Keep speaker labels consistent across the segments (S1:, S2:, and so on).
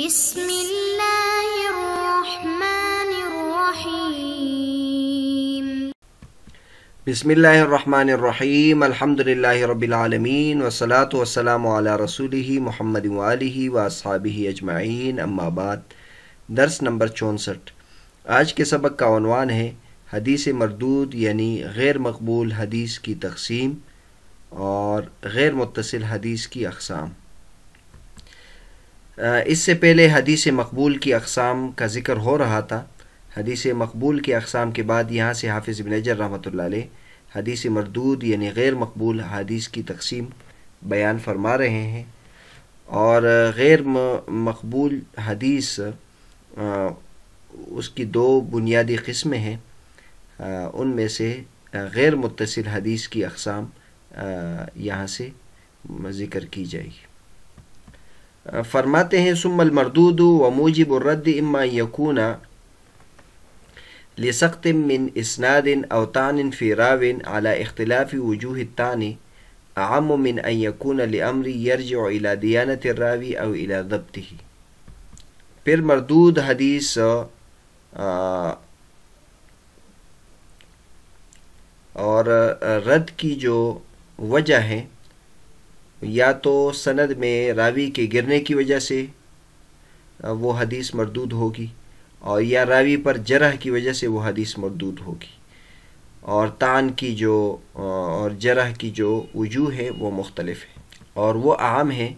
S1: بسم اللہ الرحمن الرحیم الحمد اللہ رب العالمین وصلاۃ والسلام علی رسولہ محمد وآلہ واصحابہ اجمعین اما بعد درس نمبر چونسٹھ آج کے سبق کا عنوان ہے حدیث مردود یعنی غیر مقبول حدیث کی تقسیم اور غیر متصل حدیث کی اقسام اس سے پہلے حدیث مقبول کی اقسام کا ذکر ہو رہا تھا حدیث مقبول کی اقسام کے بعد یہاں سے حافظ اجر رحمۃ اللہ علیہ حدیث مردود یعنی غیر مقبول حدیث کی تقسیم بیان فرما رہے ہیں اور غیر مقبول حدیث اس کی دو بنیادی قسمیں ہیں ان میں سے غیر متصل حدیث کی اقسام یہاں سے ذکر کی جائے گی فرماتے ہیں सुम المردود व मूजिब रद्द يكون لسقط من إسناد أو طعن في راو على اختلاف وجوه الطعن أعم من أن يكون لأمر يرجع إلى ديانة الراوي أو إلى ضبطه پھر مردود حدیث اور رد کی جو وجہ ہیں یا تو سند میں راوی کے گرنے کی وجہ سے وہ حدیث مردود ہوگی اور یا راوی پر جرح کی وجہ سے وہ حدیث مردود ہوگی اور تان کی جو اور جرح کی جو وجوہ ہے وہ مختلف ہے اور وہ عام ہیں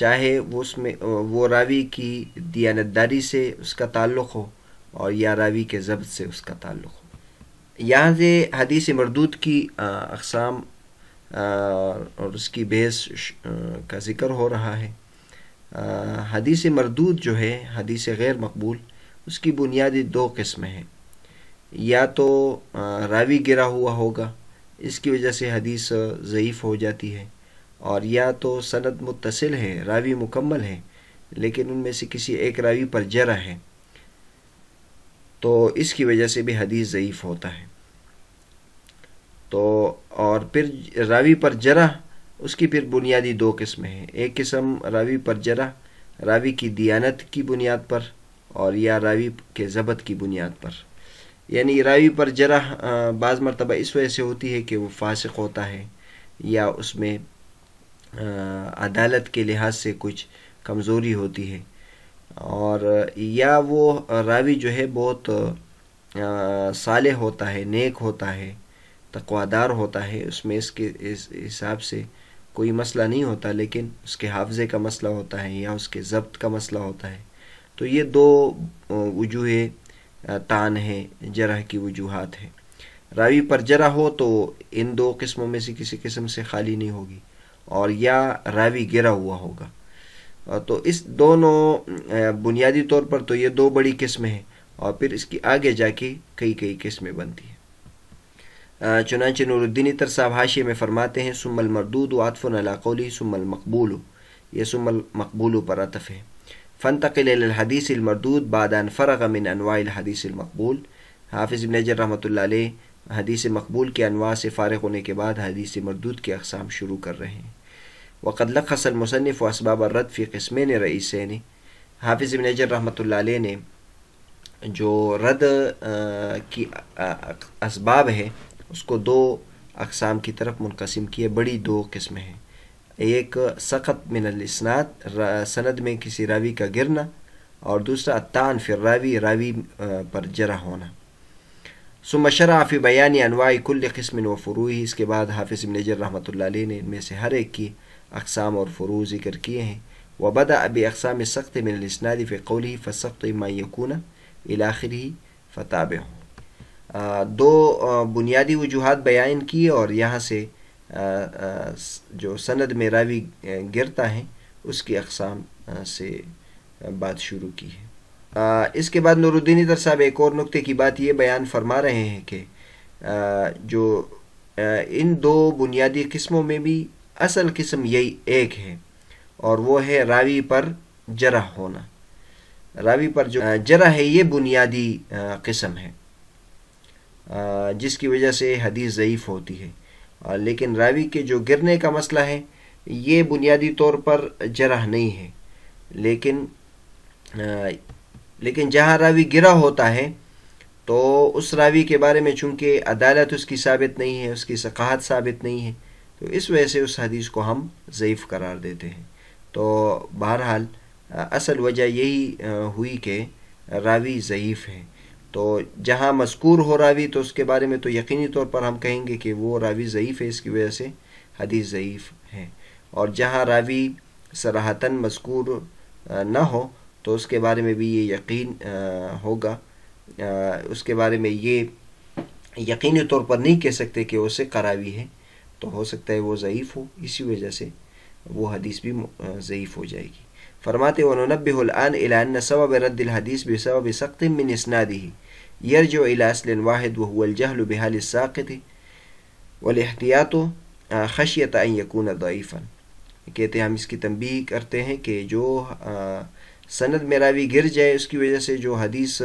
S1: چاہے وہ اس میں وہ راوی کی دیانتداری سے اس کا تعلق ہو اور یا راوی کے ضبط سے اس کا تعلق ہو یہاں سے حدیث مردود کی اقسام اور اس کی بیس کا ذکر ہو رہا ہے حدیث مردود جو ہے حدیث غیر مقبول اس کی بنیادی دو قسم ہیں یا تو راوی گرا ہوا ہوگا اس کی وجہ سے حدیث ضعیف ہو جاتی ہے اور یا تو سند متصل ہے راوی مکمل ہے لیکن ان میں سے کسی ایک راوی پر جرا ہے تو اس کی وجہ سے بھی حدیث ضعیف ہوتا ہے تو اور پھر راوی پر جرا اس کی پھر بنیادی دو قسمیں ہیں ایک قسم راوی پر جرا راوی کی دیانت کی بنیاد پر اور یا راوی کے ضبط کی بنیاد پر یعنی راوی پر جرا بعض مرتبہ اس وجہ سے ہوتی ہے کہ وہ فاسق ہوتا ہے یا اس میں عدالت کے لحاظ سے کچھ کمزوری ہوتی ہے اور یا وہ راوی جو ہے بہت صالح ہوتا ہے نیک ہوتا ہے تقوادار ہوتا ہے اس میں اس کے اس حساب سے کوئی مسئلہ نہیں ہوتا لیکن اس کے حافظے کا مسئلہ ہوتا ہے یا اس کے ضبط کا مسئلہ ہوتا ہے تو یہ دو وجوہ تان ہیں جرح کی وجوہات ہیں راوی پر جرح ہو تو ان دو قسموں میں سے کسی قسم سے خالی نہیں ہوگی اور یا راوی گرا ہوا ہوگا تو اس دونوں بنیادی طور پر تو یہ دو بڑی قسمیں ہیں اور پھر اس کی آگے جا کے کئی کئی قسمیں بنتی ہیں چنانچہ نور الدینی صاحب حاشی میں فرماتے ہیں سم المردود و عطف قولی سم المقبول یہ سم المقبول پر عطف ہے فنتقل الحدیث المردود بعد ان فرغ من انواع الحدیث المقبول حافظ ابن البنجر رحمۃ اللہ علیہ حدیث مقبول کے انواع سے فارغ ہونے کے بعد حدیث مردود کے اقسام شروع کر رہے ہیں وقد لخص المصنف و اسباب الرد فی قسمین رئیسین حافظ ابن نجر رحمۃ اللہ علیہ نے جو رد کی اسباب ہے اس کو دو اقسام کی طرف منقسم کیے بڑی دو قسمیں ہیں ایک سخت من الاسناد سند میں کسی راوی کا گرنا اور دوسرا تان فر راوی راوی پر جرا ہونا سم شرع فی بیانی انواع کل قسم و فروحی اس کے بعد حافظ ابن جر رحمۃ اللہ علیہ نے ان میں سے ہر ایک کی اقسام اور فرو ذکر کیے ہیں وبدا اب اقسام سخت من الاسناد فقول ہی فسخت کونہ علاخری الاخری ہوں دو بنیادی وجوہات بیان کی اور یہاں سے جو سند میں راوی گرتا ہے اس کی اقسام سے بات شروع کی ہے اس کے بعد نور الدین در صاحب ایک اور نقطے کی بات یہ بیان فرما رہے ہیں کہ جو ان دو بنیادی قسموں میں بھی اصل قسم یہی ایک ہے اور وہ ہے راوی پر جرح ہونا راوی پر جو جرح ہے یہ بنیادی قسم ہے جس کی وجہ سے حدیث ضعیف ہوتی ہے لیکن راوی کے جو گرنے کا مسئلہ ہے یہ بنیادی طور پر جرح نہیں ہے لیکن لیکن جہاں راوی گرا ہوتا ہے تو اس راوی کے بارے میں چونکہ عدالت اس کی ثابت نہیں ہے اس کی ثقاحت ثابت نہیں ہے تو اس وجہ سے اس حدیث کو ہم ضعیف قرار دیتے ہیں تو بہرحال اصل وجہ یہی ہوئی کہ راوی ضعیف ہیں تو جہاں مذکور ہو راوی تو اس کے بارے میں تو یقینی طور پر ہم کہیں گے کہ وہ راوی ضعیف ہے اس کی وجہ سے حدیث ضعیف ہے اور جہاں راوی سراہتاً مذکور نہ ہو تو اس کے بارے میں بھی یہ یقین ہوگا اس کے بارے میں یہ یقینی طور پر نہیں کہہ سکتے کہ اسے کراوی ہے تو ہو سکتا ہے وہ ضعیف ہو اسی وجہ سے وہ حدیث بھی ضعیف ہو جائے گی فرماتے و نب ال نصوب رد الحدیث بے صوب سقطم میں نسنا يرجع إلى أصل واحد وهو الجهل بحال الساقط و احتیاط و حشیت یقون دعیفن کہتے ہیں ہم اس کی تنبی کرتے ہیں کہ جو سند میں راوی گر جائے اس کی وجہ سے جو حدیث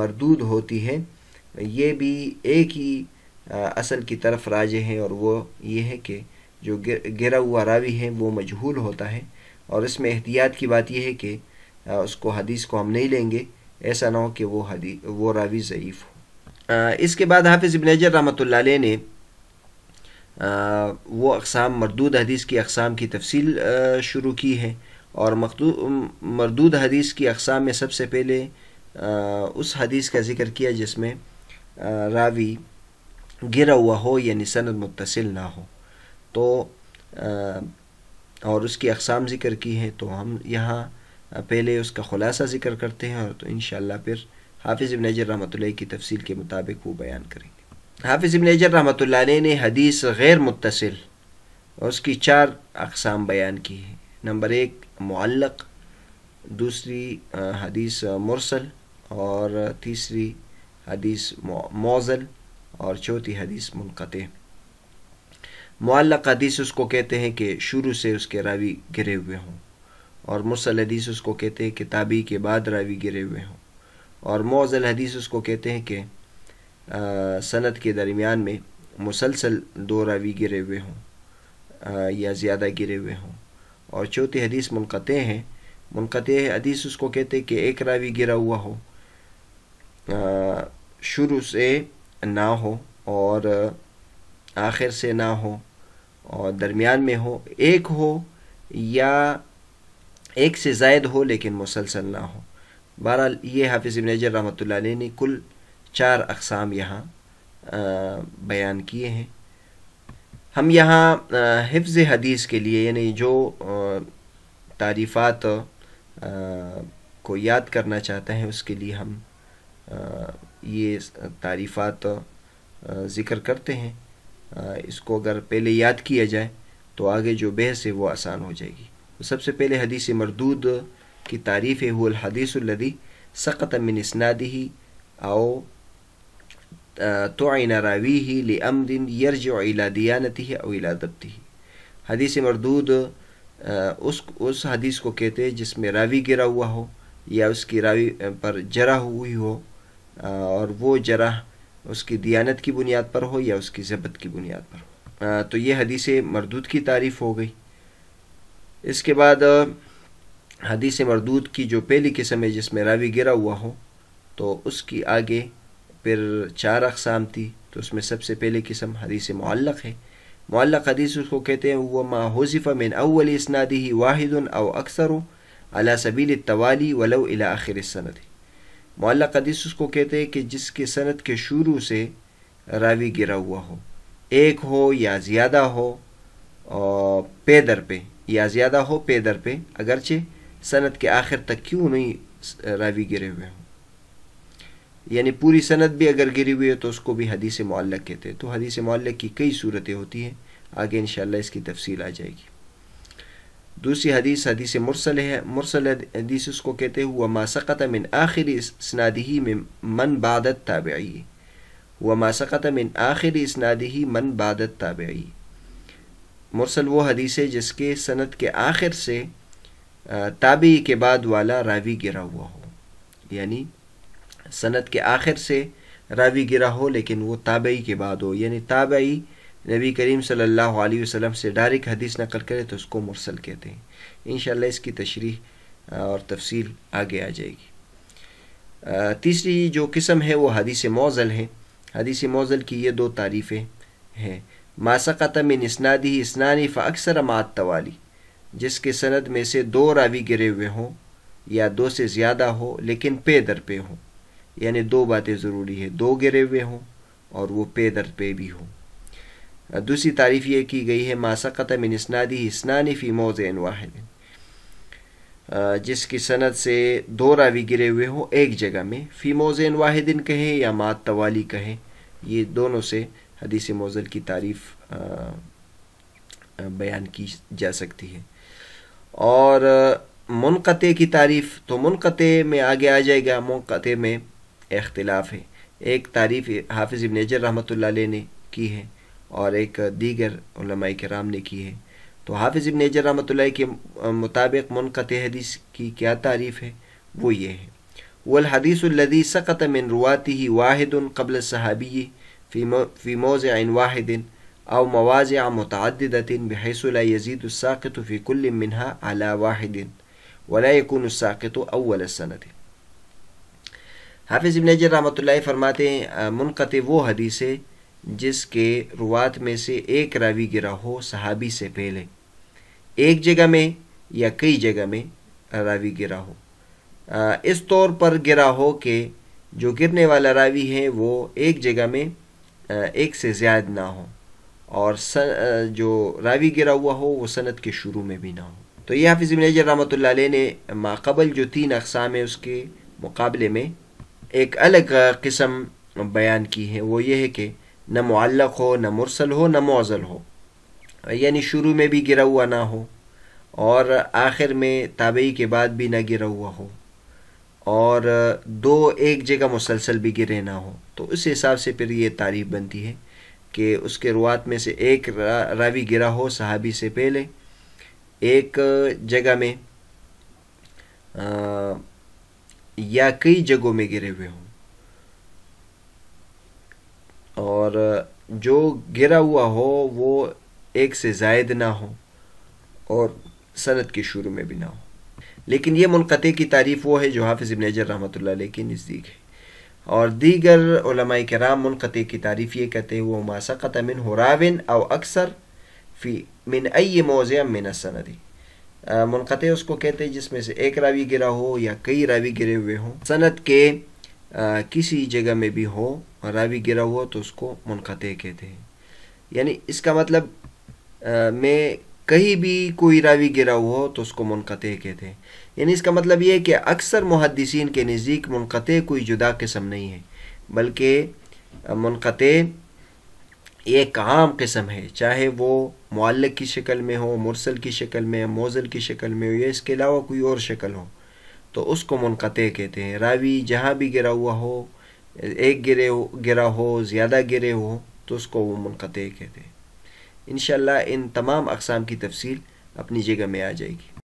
S1: مردود ہوتی ہے یہ بھی ایک ہی اصل کی طرف راجے ہیں اور وہ یہ ہے کہ جو گرا ہوا راوی ہے وہ مجہول ہوتا ہے اور اس میں احتیاط کی بات یہ ہے کہ اس کو حدیث کو ہم نہیں لیں گے ایسا نہ ہو کہ وہ حدیث وہ راوی ضعیف ہو اس کے بعد حافظ ابن اجر رحمۃ اللہ علیہ نے وہ اقسام مردود حدیث کی اقسام کی تفصیل شروع کی ہے اور مردود حدیث کی اقسام میں سب سے پہلے اس حدیث کا ذکر کیا جس میں راوی گرا ہوا ہو یعنی سند متصل نہ ہو تو اور اس کی اقسام ذکر کی ہیں تو ہم یہاں پہلے اس کا خلاصہ ذکر کرتے ہیں اور تو انشاءاللہ پھر حافظ ابن اجر رحمۃ اللہ کی تفصیل کے مطابق وہ بیان کریں گے حافظ ابن اجر رحمۃ اللہ علیہ نے حدیث غیر متصل اور اس کی چار اقسام بیان کی ہے نمبر ایک معلق دوسری حدیث مرسل اور تیسری حدیث موزل اور چوتھی حدیث منقطع معلق حدیث اس کو کہتے ہیں کہ شروع سے اس کے راوی گرے ہوئے ہوں اور مرسل حدیث اس کو کہتے ہیں کہ تابعی کے بعد راوی گرے ہوئے ہوں اور موزل حدیث اس کو کہتے ہیں کہ صنعت کے درمیان میں مسلسل دو راوی گرے ہوئے ہوں یا زیادہ گرے ہوئے ہوں اور چوتھی حدیث منقطع ہیں منقطع حدیث اس کو کہتے کہ ایک راوی گرا ہوا ہو شروع سے نہ ہو اور آخر سے نہ ہو اور درمیان میں ہو ایک ہو یا ایک سے زائد ہو لیکن مسلسل نہ ہو بہرحال یہ حافظ ابن نجر رحمۃ اللہ علیہ نے کل چار اقسام یہاں بیان کیے ہیں ہم یہاں حفظ حدیث کے لیے یعنی جو تعریفات کو یاد کرنا چاہتے ہیں اس کے لیے ہم یہ تعریفات ذکر کرتے ہیں اس کو اگر پہلے یاد کیا جائے تو آگے جو بحث ہے وہ آسان ہو جائے گی سب سے پہلے حدیث مردود کی تعریف ہو الحدیث الدی سقت من اسنادی او تو عینہ راوی ہی الى دن او الی ایلا حدیث ہے مردود اس اس حدیث کو کہتے جس میں راوی گرا ہوا ہو یا اس کی راوی پر جرا ہوئی ہو اور وہ جرا اس کی دیانت کی بنیاد پر ہو یا اس کی ضبط کی بنیاد پر ہو تو یہ حدیث مردود کی تعریف ہو گئی اس کے بعد حدیث مردود کی جو پہلی قسم ہے جس میں راوی گرا ہوا ہو تو اس کی آگے پھر چار اقسام تھی تو اس میں سب سے پہلی قسم حدیث معلق ہے معلق حدیث اس کو کہتے ہیں وہ ما حذف من اول اسنادی واحد او ولو الى علاسبیل طوالی معلق صنعت اس کو کہتے ہیں کہ جس کے صنعت کے شروع سے راوی گرا ہوا ہو ایک ہو یا زیادہ ہو پیدر پہ یا زیادہ ہو پے در پہ اگرچہ صنعت کے آخر تک کیوں نہیں راوی گرے ہوئے ہوں یعنی پوری صنعت بھی اگر گری ہوئی ہے تو اس کو بھی حدیث معلق کہتے ہیں تو حدیث معلق کی کئی صورتیں ہوتی ہیں آگے انشاءاللہ اس کی تفصیل آ جائے گی دوسری حدیث حدیث مرسل ہے مرسل حدیث اس کو کہتے ما سقط من آخری اسنادہی میں من بادت تابعی سقط ماسقت آخر اسنادہی من بعدت تابعی مرسل وہ حدیث ہے جس کے صنعت کے آخر سے تابعی کے بعد والا راوی گرا ہوا ہو یعنی صنعت کے آخر سے راوی گرا ہو لیکن وہ تابعی کے بعد ہو یعنی تابعی نبی کریم صلی اللہ علیہ وسلم سے ڈائریکٹ حدیث نہ کر کرے تو اس کو مرسل کہتے ہیں انشاءاللہ اس کی تشریح اور تفصیل آگے آ جائے گی تیسری جو قسم ہے وہ حدیث موزل ہیں حدیث موزل کی یہ دو تعریفیں ہیں من اسنادی اسنانی فا اکثر توالی جس کے سند میں سے دو راوی گرے ہوئے ہوں یا دو سے زیادہ ہو لیکن پے در پہ ہوں یعنی دو باتیں ضروری ہیں دو گرے ہوئے ہوں اور وہ پے در پے بھی ہوں دوسری تعریف یہ کی گئی ہے من اسنادی اسنانی فی ان واحد جس کی صنعت سے دو راوی گرے ہوئے ہوں ایک جگہ میں فی موزین واحدین کہیں یا مات توالی کہیں یہ دونوں سے حدیث موزل کی تعریف بیان کی جا سکتی ہے اور منقطع کی تعریف تو منقطع میں آگے آ جائے گا منقطع میں اختلاف ہے ایک تعریف حافظ ابن اجر رحمۃ اللہ علیہ نے کی ہے اور ایک دیگر علماء کرام نے کی ہے تو حافظ ابن اجر رحمۃ اللہ کے مطابق منقطع حدیث کی کیا تعریف ہے وہ یہ ہے وہ الحدیث سقط من رواتی واحد قبل صحابی في فیموز واحد أو او متعددة بحيث متعدد بحیث الساقط في كل منها منہا واحد ولا يكون الساقط أول السنة حافظ ابن اجر امنج رحمت اللہ فرماتے منقطع وہ ہے جس کے روات میں سے ایک راوی گرا ہو صحابی سے پہلے ایک جگہ میں یا کئی جگہ میں راوی گرا ہو اس طور پر گرا ہو کہ جو گرنے والا راوی ہے وہ ایک جگہ میں ایک سے زیاد نہ ہو اور جو راوی گرا ہوا ہو وہ صنعت کے شروع میں بھی نہ ہو تو یہ حافظ ابن معجر رحمۃ اللہ علیہ نے ماقبل جو تین اقسام ہیں اس کے مقابلے میں ایک الگ قسم بیان کی ہے وہ یہ ہے کہ نہ معلق ہو نہ مرسل ہو نہ معزل ہو یعنی شروع میں بھی گرا ہوا نہ ہو اور آخر میں تابعی کے بعد بھی نہ گرا ہوا ہو اور دو ایک جگہ مسلسل بھی گرے نہ ہوں تو اس حساب سے پھر یہ تعریف بنتی ہے کہ اس کے روات میں سے ایک راوی گرا ہو صحابی سے پہلے ایک جگہ میں یا کئی جگہوں میں گرے ہوئے ہوں اور جو گرا ہوا ہو وہ ایک سے زائد نہ ہو اور صنعت کے شروع میں بھی نہ ہو لیکن یہ منقطع کی تعریف وہ ہے جو حافظ ابن اجر رحمۃ اللہ علیہ کے نزدیک ہے اور دیگر علماء کرام منقطع کی تعریف یہ کہتے ہیں وہ ماسقت من حراون او اکثر فی من ائی موضع من صنعتی منقطع اس کو کہتے ہیں جس میں سے ایک راوی گرا ہو یا کئی راوی گرے ہوئے ہوں صنعت کے کسی جگہ میں بھی ہو راوی گرا ہو تو اس کو منقطع کہتے ہیں یعنی اس کا مطلب میں کہیں بھی کوئی راوی گرا ہو تو اس کو منقطع کہتے ہیں یعنی اس کا مطلب یہ ہے کہ اکثر محدثین کے نزدیک منقطع کوئی جدا قسم نہیں ہے بلکہ منقطع ایک عام قسم ہے چاہے وہ معلق کی شکل میں ہو مرسل کی شکل میں موزل کی شکل میں ہو یا اس کے علاوہ کوئی اور شکل ہو تو اس کو منقطع کہتے ہیں راوی جہاں بھی گرا ہوا ہو ایک گرے ہو گرا ہو زیادہ گرے ہو تو اس کو وہ منقطع کہتے ہیں انشاءاللہ ان تمام اقسام کی تفصیل اپنی جگہ میں آ جائے گی